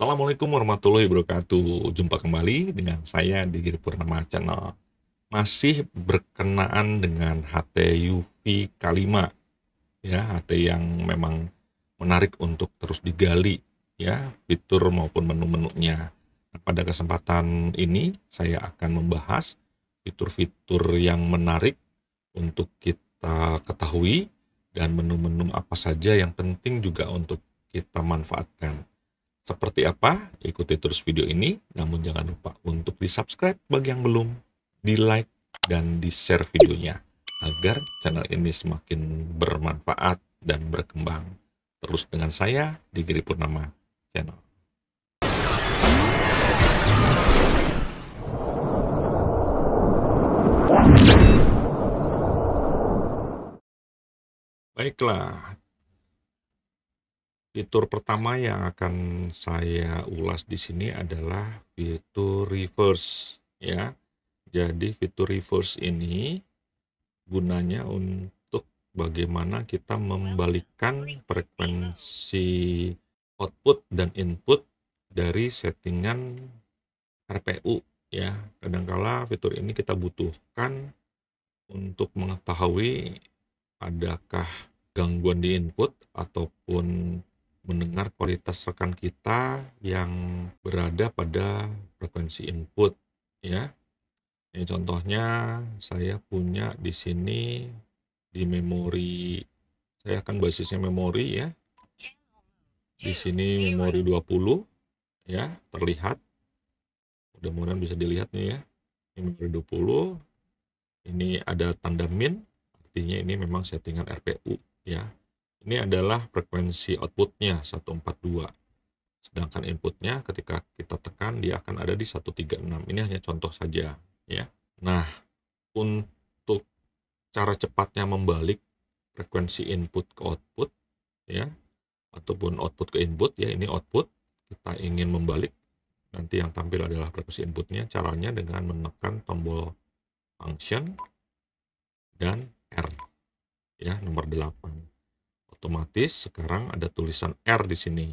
Assalamualaikum warahmatullahi wabarakatuh. Jumpa kembali dengan saya di Giri Purnama Channel. Masih berkenaan dengan HT UV Kalima. Ya, HT yang memang menarik untuk terus digali ya, fitur maupun menu-menunya. Nah, pada kesempatan ini saya akan membahas fitur-fitur yang menarik untuk kita ketahui dan menu-menu apa saja yang penting juga untuk kita manfaatkan seperti apa, ikuti terus video ini. Namun jangan lupa untuk di-subscribe bagi yang belum, di-like, dan di-share videonya agar channel ini semakin bermanfaat dan berkembang. Terus dengan saya, Digiri Purnama Channel. Baiklah, Fitur pertama yang akan saya ulas di sini adalah fitur reverse ya. Jadi fitur reverse ini gunanya untuk bagaimana kita membalikkan frekuensi output dan input dari settingan RPU ya. Kadangkala fitur ini kita butuhkan untuk mengetahui adakah gangguan di input ataupun mendengar kualitas rekan kita yang berada pada frekuensi input ya. Ini contohnya saya punya di sini di memori saya akan basisnya memori ya. Di sini memori 20 ya, terlihat. Mudah-mudahan bisa dilihat nih ya. Ini memori 20. Ini ada tanda min, artinya ini memang settingan RPU ya. Ini adalah frekuensi outputnya 142. Sedangkan inputnya ketika kita tekan dia akan ada di 136. Ini hanya contoh saja ya. Nah, untuk cara cepatnya membalik frekuensi input ke output ya ataupun output ke input ya ini output kita ingin membalik nanti yang tampil adalah frekuensi inputnya caranya dengan menekan tombol function dan R ya nomor 8 otomatis sekarang ada tulisan R di sini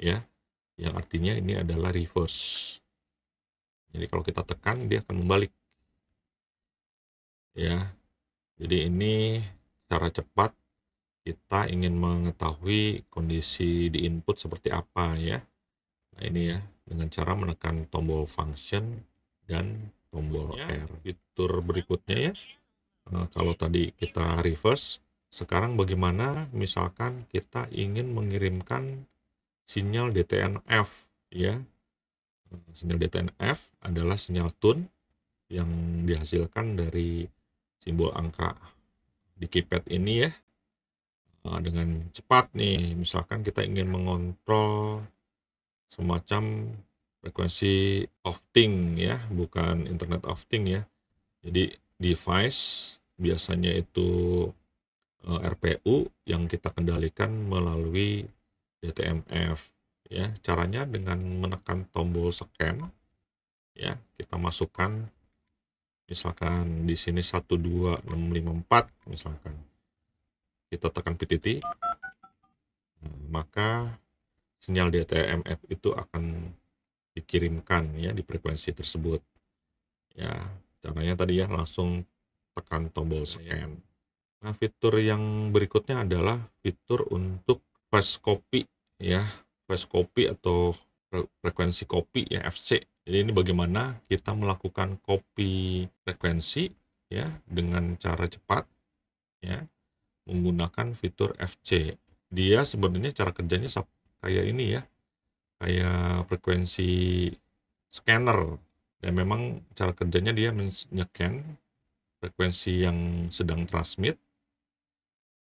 ya yang artinya ini adalah reverse jadi kalau kita tekan dia akan membalik ya jadi ini cara cepat kita ingin mengetahui kondisi di input seperti apa ya nah ini ya dengan cara menekan tombol function dan tombol ya. R fitur berikutnya ya nah, kalau tadi kita reverse sekarang bagaimana misalkan kita ingin mengirimkan sinyal DTNF ya. Sinyal DTNF adalah sinyal tune yang dihasilkan dari simbol angka di keypad ini ya. Nah, dengan cepat nih, misalkan kita ingin mengontrol semacam frekuensi ofting ya, bukan internet of ofting ya. Jadi device biasanya itu Eh, RPU yang kita kendalikan melalui DTMF ya caranya dengan menekan tombol scan ya kita masukkan misalkan di sini 12654 misalkan kita tekan PTT nah, maka sinyal DTMF itu akan dikirimkan ya di frekuensi tersebut ya caranya tadi ya langsung tekan tombol scan Nah, fitur yang berikutnya adalah fitur untuk fast copy ya, fast copy atau frekuensi copy ya FC. Jadi ini bagaimana kita melakukan copy frekuensi ya dengan cara cepat ya menggunakan fitur FC. Dia sebenarnya cara kerjanya kayak ini ya. Kayak frekuensi scanner dan memang cara kerjanya dia men frekuensi yang sedang transmit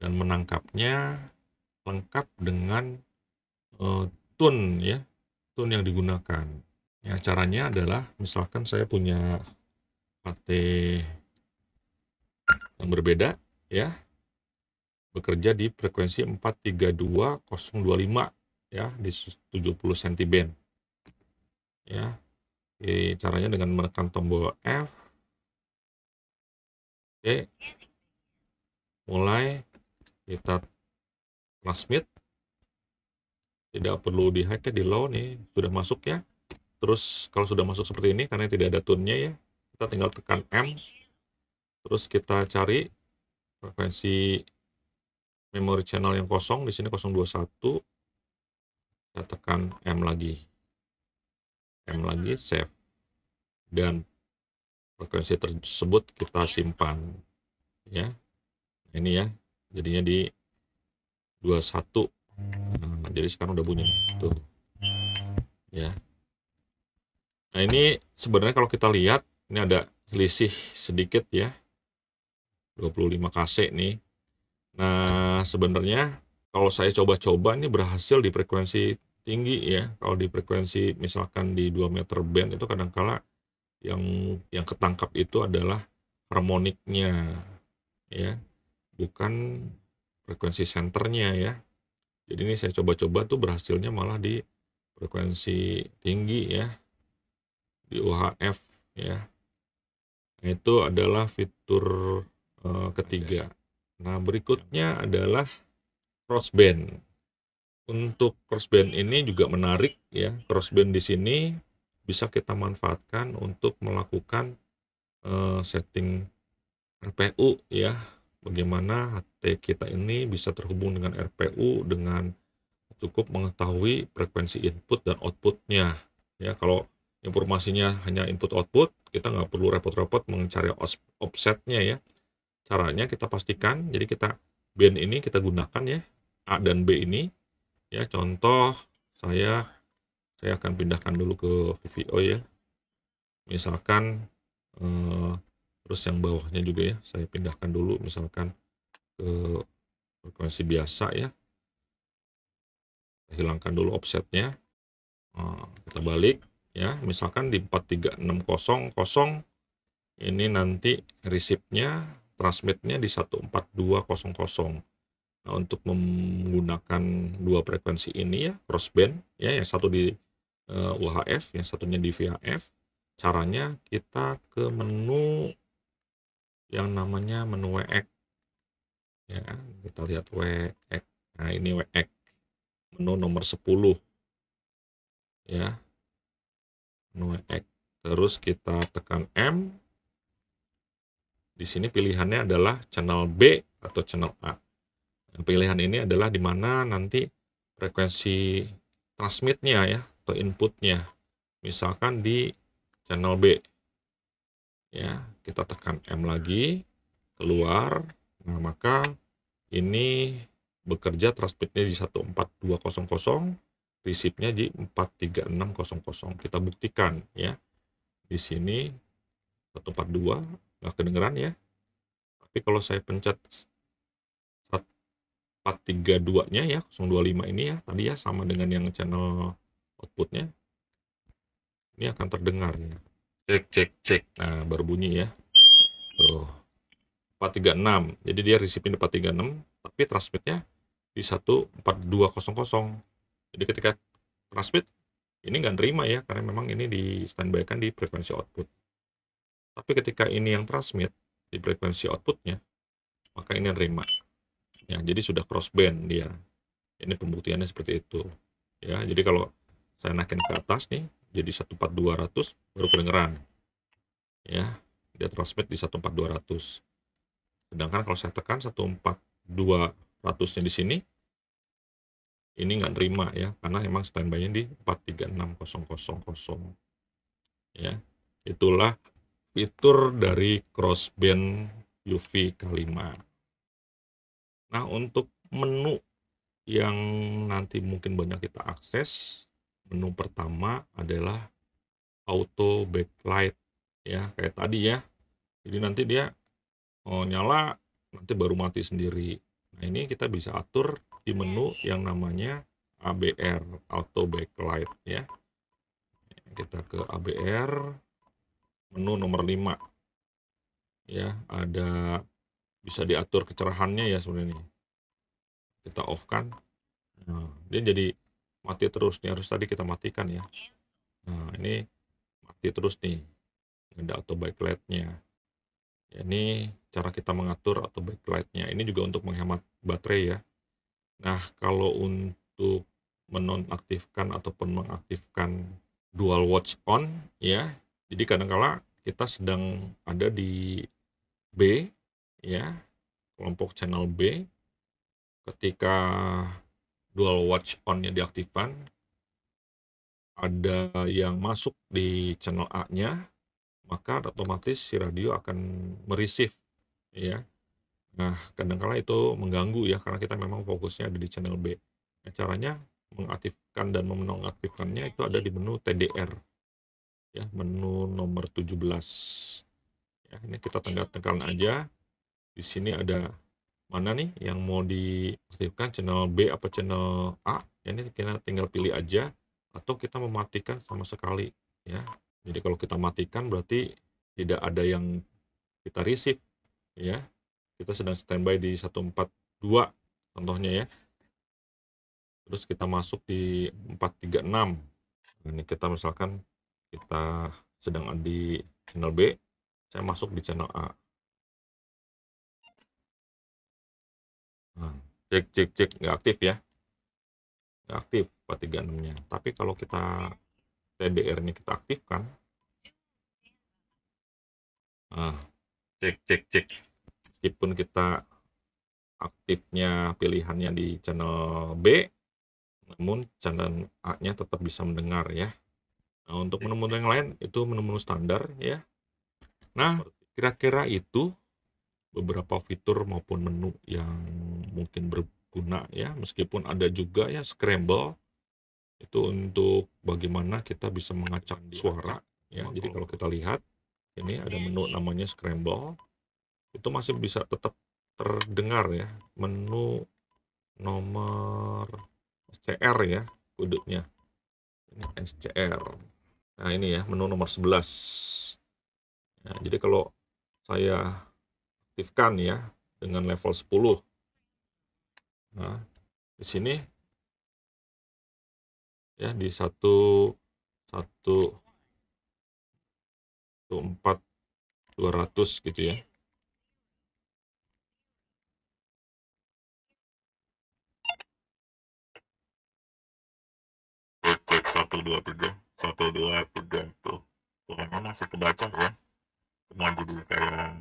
dan menangkapnya lengkap dengan uh, eh, tune ya tune yang digunakan ya caranya adalah misalkan saya punya pate yang berbeda ya bekerja di frekuensi 432025 ya di 70 band ya Oke, caranya dengan menekan tombol F oke mulai kita transmit tidak perlu di high ya, di low nih sudah masuk ya terus kalau sudah masuk seperti ini karena tidak ada tune ya kita tinggal tekan M terus kita cari frekuensi memory channel yang kosong di sini 021 kita tekan M lagi M lagi save dan frekuensi tersebut kita simpan ya ini ya jadinya di 21 nah, hmm, jadi sekarang udah bunyi tuh ya nah ini sebenarnya kalau kita lihat ini ada selisih sedikit ya 25 kc nih nah sebenarnya kalau saya coba-coba ini berhasil di frekuensi tinggi ya kalau di frekuensi misalkan di 2 meter band itu kadangkala yang yang ketangkap itu adalah harmoniknya ya bukan frekuensi senternya ya. Jadi ini saya coba-coba tuh berhasilnya malah di frekuensi tinggi ya. Di UHF ya. Nah, itu adalah fitur uh, ketiga. Nah, berikutnya adalah crossband. Untuk crossband ini juga menarik ya. Crossband di sini bisa kita manfaatkan untuk melakukan uh, setting RPU ya bagaimana HT kita ini bisa terhubung dengan RPU dengan cukup mengetahui frekuensi input dan outputnya. Ya, kalau informasinya hanya input output, kita nggak perlu repot-repot mencari offsetnya ya. Caranya kita pastikan, jadi kita band ini kita gunakan ya, A dan B ini. Ya, contoh saya saya akan pindahkan dulu ke VVO ya. Misalkan eh, terus yang bawahnya juga ya saya pindahkan dulu misalkan ke eh, frekuensi biasa ya hilangkan dulu offsetnya nah, kita balik ya misalkan di 43600 ini nanti resipnya transmitnya di 14200 nah, untuk menggunakan dua frekuensi ini ya crossband ya yang satu di eh, UHF yang satunya di VHF caranya kita ke menu yang namanya menu WX ya kita lihat WX nah ini WX menu nomor 10 ya menu WX terus kita tekan M di sini pilihannya adalah channel B atau channel A pilihan ini adalah di mana nanti frekuensi transmitnya ya atau inputnya misalkan di channel B ya kita tekan M lagi, keluar. Nah, maka ini bekerja transmitnya di 14200, receive-nya di 43600. Kita buktikan ya. Di sini 142, nggak kedengeran ya. Tapi kalau saya pencet 432-nya ya, 025 ini ya, tadi ya sama dengan yang channel outputnya. Ini akan terdengar ya cek cek cek nah baru bunyi ya tuh 436 jadi dia resipin 436 tapi transmitnya di 14200 jadi ketika transmit ini nggak nerima ya karena memang ini di standby kan di frekuensi output tapi ketika ini yang transmit di frekuensi outputnya maka ini nerima ya jadi sudah crossband dia ini pembuktiannya seperti itu ya jadi kalau saya naikin ke atas nih jadi 14200 baru kedengeran ya dia transmit di 14200 sedangkan kalau saya tekan 14200 nya di sini ini nggak terima ya karena emang standby-nya di 436000 ya itulah fitur dari crossband UV K5 nah untuk menu yang nanti mungkin banyak kita akses menu pertama adalah auto backlight ya kayak tadi ya jadi nanti dia oh, nyala nanti baru mati sendiri nah ini kita bisa atur di menu yang namanya ABR auto backlight ya kita ke ABR menu nomor 5 ya ada bisa diatur kecerahannya ya sebenarnya kita off kan nah, dia jadi mati terus nih harus tadi kita matikan ya nah ini mati terus nih ada auto backlight-nya ya, ini cara kita mengatur auto backlight-nya ini juga untuk menghemat baterai ya nah kalau untuk menonaktifkan ataupun mengaktifkan dual watch on ya jadi kadangkala -kadang kita sedang ada di B ya kelompok channel B ketika dual watch on-nya diaktifkan. Ada yang masuk di channel A-nya, maka otomatis si radio akan mereceive ya. Nah, kadangkala kala itu mengganggu ya karena kita memang fokusnya ada di channel B. Nah, caranya mengaktifkan dan menonaktifkannya itu ada di menu TDR. Ya, menu nomor 17. Ya, ini kita tekan aja. Di sini ada mana nih yang mau diaktifkan channel B apa channel A ya, ini kita tinggal pilih aja atau kita mematikan sama sekali ya jadi kalau kita matikan berarti tidak ada yang kita receive ya kita sedang standby di 142 contohnya ya terus kita masuk di 436 nah, ini kita misalkan kita sedang di channel B saya masuk di channel A Hmm. cek cek cek nggak aktif ya nggak aktif 436 nya tapi kalau kita TDR ini kita aktifkan nah, cek cek cek meskipun kita aktifnya pilihannya di channel B namun channel A nya tetap bisa mendengar ya nah untuk menu-menu yang lain itu menu-menu standar ya nah kira-kira itu beberapa fitur maupun menu yang mungkin berguna ya meskipun ada juga ya scramble itu untuk bagaimana kita bisa mengacak suara ya jadi kalau kita lihat ini ada menu namanya scramble itu masih bisa tetap terdengar ya menu nomor SCR ya kodenya ini SCR nah ini ya menu nomor 11 nah, jadi kalau saya aktifkan ya dengan level 10 Nah, di sini ya di satu satu empat dua ratus gitu ya. satu dua tiga satu dua tiga itu karena masih kebaca ya cuma jadi kayak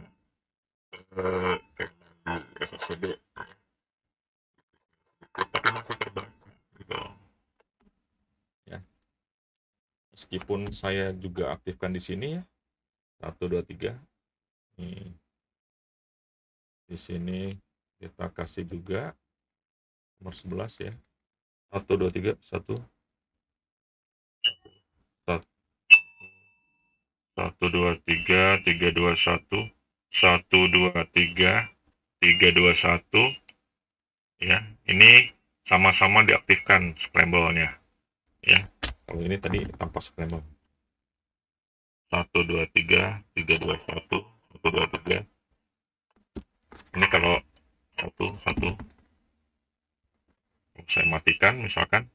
eh kayak SSD ya. meskipun saya juga aktifkan di sini ya. 1 2 3. Nih. Di sini kita kasih juga nomor 11 ya. 1 2 3 1 satu dua tiga tiga dua satu satu dua tiga tiga dua satu ya ini sama-sama diaktifkan scramble-nya ya kalau ini tadi tanpa scramble satu dua tiga tiga dua satu satu dua tiga ini kalau satu satu saya matikan misalkan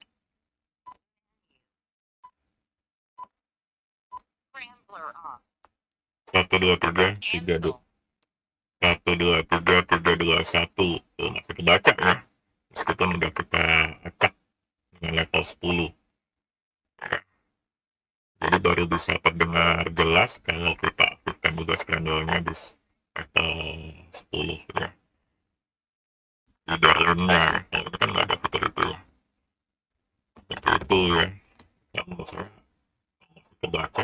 satu dua tiga tiga dua satu dua tiga tiga dua satu masih kebaca ya meskipun udah kita acak dengan level sepuluh jadi baru bisa terdengar jelas kalau kita aktifkan juga scandalnya di level 10 ya di dalamnya kalau ini kan nggak ada fitur itu ya fitur itu ya yang menurut saya masih kebaca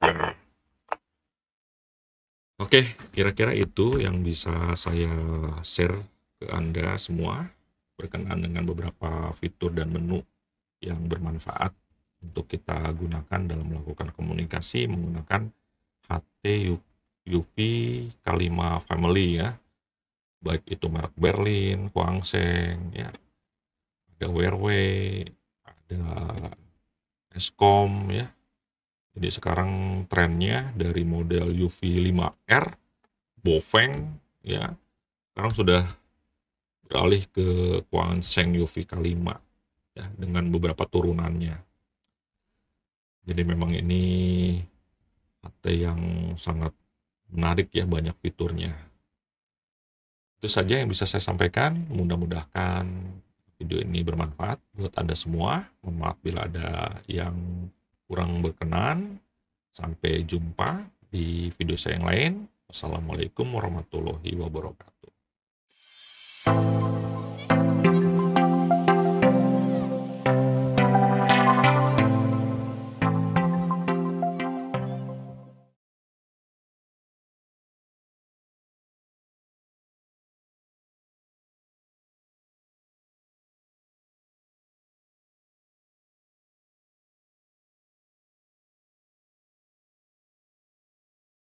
ya Oke, kira-kira itu yang bisa saya share ke Anda semua berkenaan dengan beberapa fitur dan menu yang bermanfaat untuk kita gunakan dalam melakukan komunikasi menggunakan HT UV Kalima Family ya baik itu merek Berlin, Kuangseng ya ada Wearway, ada Eskom ya jadi sekarang trennya dari model UV 5R Bofeng ya sekarang sudah beralih ke Kuangseng UV Kalima ya, dengan beberapa turunannya. Jadi memang ini HT yang sangat menarik ya banyak fiturnya. Itu saja yang bisa saya sampaikan. Mudah-mudahan video ini bermanfaat buat Anda semua. Mohon maaf bila ada yang kurang berkenan. Sampai jumpa di video saya yang lain. Wassalamualaikum warahmatullahi wabarakatuh.